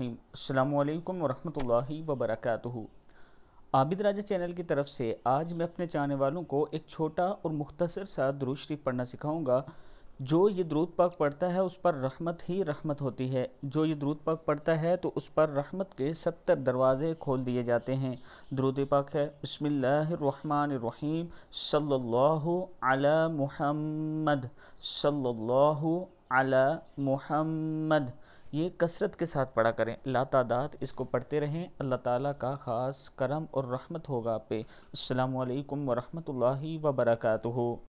अल्लाम वरहमल वबरक आबिद राजा चैनल की तरफ से आज मैं अपने चाहने वालों को एक छोटा और मुख्तसर सा दरूद शरीफ पढ़ना सिखाऊंगा जो ये द्रुद पाक पढ़ता है उस पर रहमत ही रहमत होती है जो ये द्रुद पाक पढ़ता है तो उस पर रहमत के सत्तर दरवाज़े खोल दिए जाते हैं द्रुद पाक है बसमीम सल्लल्लाहु महमद मुहम्मद महमद ये कसरत के साथ पढ़ा करें लातादात इसको पढ़ते रहें अल्लाह ताला का ख़ास करम और रहमत होगा आप पे अल्लाम ला वर्का